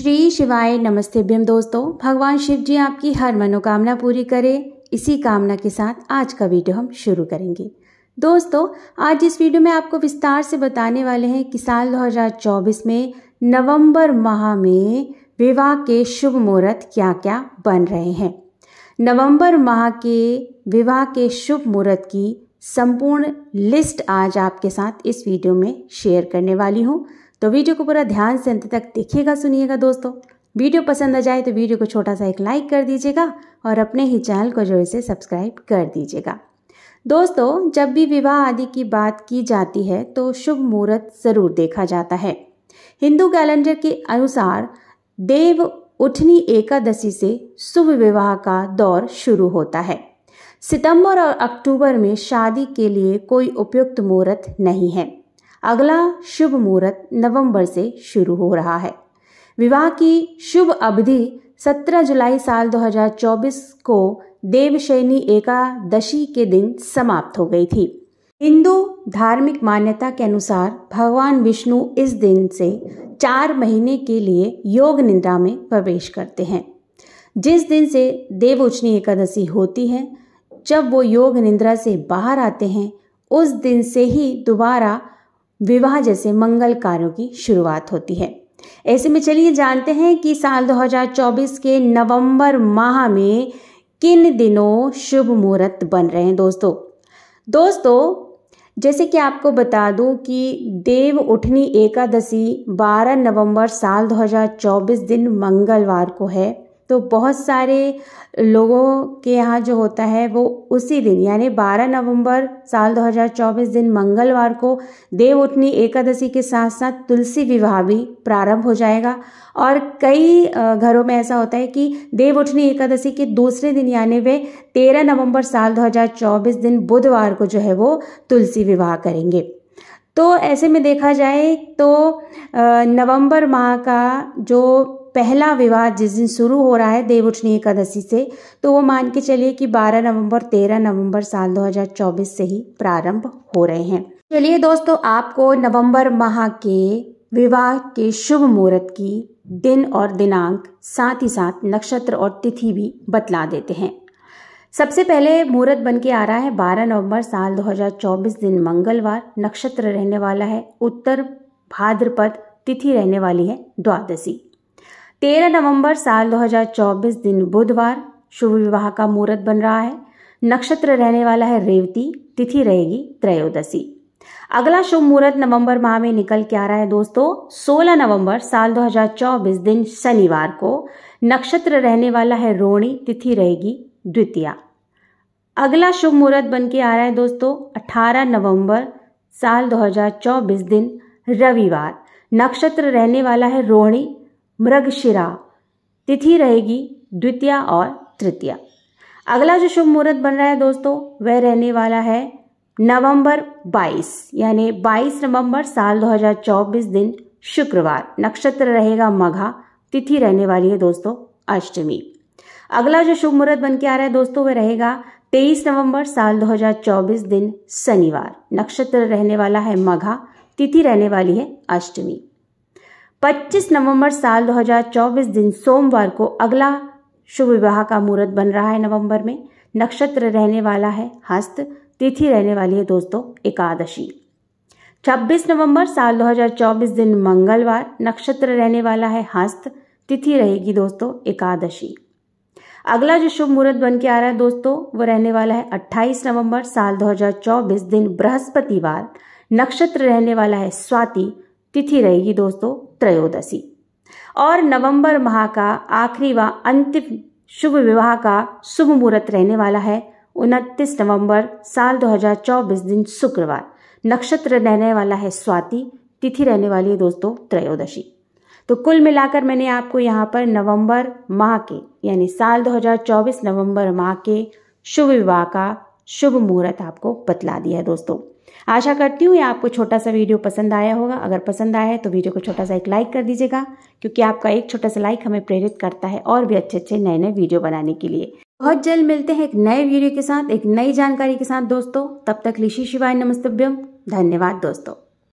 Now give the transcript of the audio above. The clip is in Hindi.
श्री शिवाय नमस्ते भीम दोस्तों भगवान शिव जी आपकी हर मनोकामना पूरी करें इसी कामना के साथ आज का वीडियो हम शुरू करेंगे दोस्तों आज इस वीडियो में आपको विस्तार से बताने वाले हैं कि साल 2024 में नवंबर माह में विवाह के शुभ मुहूर्त क्या क्या बन रहे हैं नवंबर माह के विवाह के शुभ मुहूर्त की संपूर्ण लिस्ट आज आपके साथ इस वीडियो में शेयर करने वाली हूँ तो वीडियो को पूरा ध्यान से अंत तक देखिएगा सुनिएगा दोस्तों वीडियो पसंद आ जाए तो वीडियो को छोटा सा एक लाइक कर दीजिएगा और अपने ही चैनल को जो इसे सब्सक्राइब कर दीजिएगा दोस्तों जब भी विवाह आदि की बात की जाती है तो शुभ मुहूर्त ज़रूर देखा जाता है हिंदू कैलेंडर के अनुसार देव उठनी एकादशी से शुभ विवाह का दौर शुरू होता है सितंबर और अक्टूबर में शादी के लिए कोई उपयुक्त मुहूर्त नहीं है अगला शुभ मुहूर्त नवंबर से शुरू हो रहा है विवाह की शुभ अवधि 17 जुलाई साल 2024 को देवशैनी एकादशी के दिन समाप्त हो गई थी हिंदू धार्मिक मान्यता के अनुसार भगवान विष्णु इस दिन से चार महीने के लिए योग निद्रा में प्रवेश करते हैं जिस दिन से देवोचनी एकादशी होती है जब वो योग निद्रा से बाहर आते हैं उस दिन से ही दोबारा विवाह जैसे मंगल कार्यों की शुरुआत होती है ऐसे में चलिए जानते हैं कि साल 2024 के नवंबर माह में किन दिनों शुभ मुहूर्त बन रहे हैं दोस्तों दोस्तों जैसे कि आपको बता दूं कि देव उठनी एकादशी 12 नवंबर साल 2024 दिन मंगलवार को है तो बहुत सारे लोगों के यहाँ जो होता है वो उसी दिन यानी 12 नवंबर साल 2024 दिन मंगलवार को देव उठनी एकादशी के साथ साथ तुलसी विवाह भी प्रारंभ हो जाएगा और कई घरों में ऐसा होता है कि देव उठनी एकादशी के दूसरे दिन यानी वे 13 नवंबर साल 2024 दिन बुधवार को जो है वो तुलसी विवाह करेंगे तो ऐसे में देखा जाए तो नवंबर माह का जो पहला विवाह जिस दिन शुरू हो रहा है देवउठनी एकादशी से तो वो मान के चलिए कि 12 नवंबर 13 नवंबर साल 2024 से ही प्रारंभ हो रहे हैं चलिए दोस्तों आपको नवंबर माह के विवाह के शुभ मुहूर्त की दिन और दिनांक साथ ही साथ नक्षत्र और तिथि भी बतला देते हैं सबसे पहले मुहूर्त बन के आ रहा है 12 नवंबर साल 2024 दिन मंगलवार नक्षत्र रहने वाला है उत्तर भाद्रपद तिथि रहने वाली है द्वादशी तेरह नवंबर साल 2024 दिन बुधवार शुभ विवाह का मुहूर्त बन रहा है नक्षत्र रहने वाला है रेवती तिथि रहेगी त्रयोदशी अगला शुभ मुहूर्त नवंबर माह में निकल के आ रहा है दोस्तों 16 नवंबर साल 2024 दिन शनिवार को नक्षत्र रहने वाला है रोणी तिथि रहेगी द्वितीय अगला शुभ मुहूर्त बन के आ रहा है दोस्तों 18 नवंबर साल 2024 दिन रविवार नक्षत्र रहने वाला है रोहिणी मृगशिरा तिथि रहेगी द्वितीय और तृतीय अगला जो शुभ मुहूर्त बन रहा है दोस्तों वह रहने वाला है नवंबर 22 यानी 22 नवंबर साल 2024 दिन शुक्रवार नक्षत्र रहेगा मघा तिथि रहने वाली है दोस्तों अष्टमी अगला जो शुभ मुहूर्त बन के आ रहा है दोस्तों वह रहेगा 23 नवंबर साल 2024 दिन शनिवार नक्षत्र रहने वाला है मघा तिथि रहने वाली है अष्टमी 25 नवंबर साल 2024 दिन सोमवार को अगला शुभ विवाह का मुहूर्त बन रहा है नवंबर में नक्षत्र रहने वाला है हस्त तिथि रहने वाली है दोस्तों एकादशी 26 नवंबर साल 2024 दिन मंगलवार नक्षत्र रहने वाला है हस्त तिथि रहेगी दोस्तों एकादशी अगला जो शुभ मुहूर्त बन के आ रहा है दोस्तों वो रहने वाला है 28 नवंबर साल 2024 दिन बृहस्पतिवार नक्षत्र रहने वाला है स्वाति तिथि रहेगी दोस्तों त्रयोदशी और नवंबर माह का आखिरी व अंतिम शुभ विवाह का शुभ मुहूर्त रहने वाला है उनतीस नवंबर साल 2024 दिन शुक्रवार नक्षत्र रहने वाला है स्वाति तिथि रहने वाली है दोस्तों त्रयोदशी तो कुल मिलाकर मैंने आपको यहाँ पर नवंबर माह के यानी साल 2024 नवंबर माह के शुभ विवाह का शुभ मुहूर्त आपको बतला दिया है दोस्तों आशा करती हूँ ये आपको छोटा सा वीडियो पसंद आया होगा अगर पसंद आया है तो वीडियो को छोटा सा एक लाइक कर दीजिएगा क्योंकि आपका एक छोटा सा लाइक हमें प्रेरित करता है और भी अच्छे अच्छे नए नए वीडियो बनाने के लिए बहुत जल्द मिलते हैं एक नए वीडियो के साथ एक नई जानकारी के साथ दोस्तों तब तक लिशी शिवाय नमस्तभ्यम धन्यवाद दोस्तों